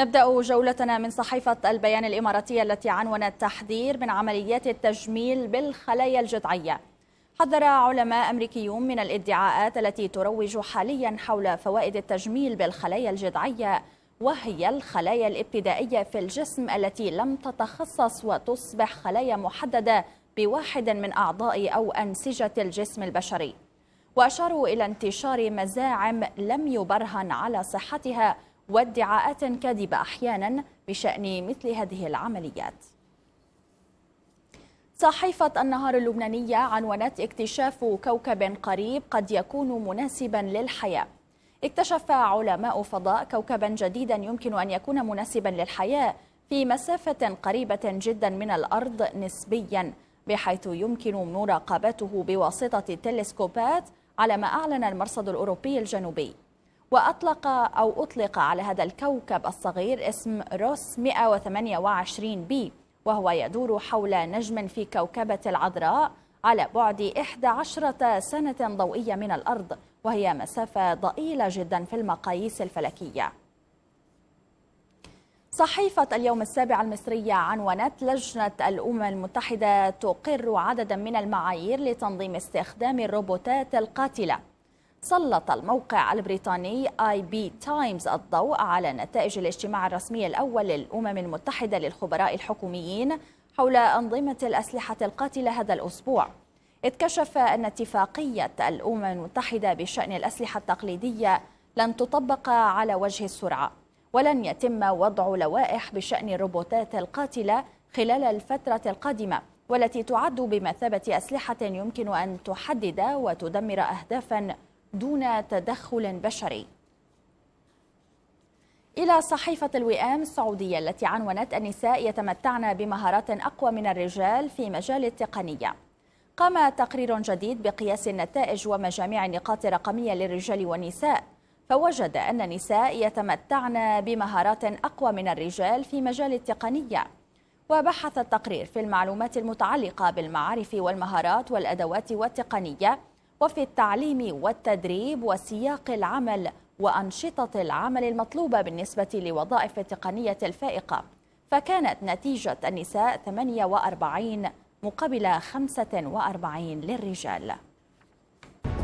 نبدأ جولتنا من صحيفة البيان الإماراتية التي عنونت تحذير من عمليات التجميل بالخلايا الجذعية حذر علماء أمريكيون من الادعاءات التي تروج حاليا حول فوائد التجميل بالخلايا الجذعية وهي الخلايا الابتدائية في الجسم التي لم تتخصص وتصبح خلايا محددة بواحد من أعضاء أو أنسجة الجسم البشري وأشاروا إلى انتشار مزاعم لم يبرهن على صحتها وادعاءات كاذبة أحيانا بشأن مثل هذه العمليات صحيفة النهار اللبنانية عنونت اكتشاف كوكب قريب قد يكون مناسبا للحياة اكتشف علماء فضاء كوكبا جديدا يمكن أن يكون مناسبا للحياة في مسافة قريبة جدا من الأرض نسبيا بحيث يمكن مراقبته بواسطة التلسكوبات على ما أعلن المرصد الأوروبي الجنوبي وأطلق أو أطلق على هذا الكوكب الصغير اسم روس 128 بي وهو يدور حول نجم في كوكبة العذراء على بعد 11 سنة ضوئية من الأرض وهي مسافة ضئيلة جدا في المقاييس الفلكية صحيفة اليوم السابع المصرية عنونت لجنة الأمم المتحدة تقر عددا من المعايير لتنظيم استخدام الروبوتات القاتلة سلط الموقع البريطاني اي بي تايمز الضوء على نتائج الاجتماع الرسمي الأول للأمم المتحدة للخبراء الحكوميين حول أنظمة الأسلحة القاتلة هذا الأسبوع إذ كشف أن اتفاقية الأمم المتحدة بشأن الأسلحة التقليدية لن تطبق على وجه السرعة ولن يتم وضع لوائح بشأن الروبوتات القاتلة خلال الفترة القادمة والتي تعد بمثابة أسلحة يمكن أن تحدد وتدمر أهدافاً دون تدخل بشري إلى صحيفة الوئام السعودية التي عنونت النساء يتمتعن بمهارات أقوى من الرجال في مجال التقنية قام تقرير جديد بقياس النتائج ومجاميع النقاط الرقمية للرجال والنساء فوجد أن النساء يتمتعن بمهارات أقوى من الرجال في مجال التقنية وبحث التقرير في المعلومات المتعلقة بالمعارف والمهارات والأدوات والتقنية وفي التعليم والتدريب وسياق العمل وأنشطة العمل المطلوبة بالنسبة لوظائف التقنية الفائقة فكانت نتيجة النساء 48 مقابل 45 للرجال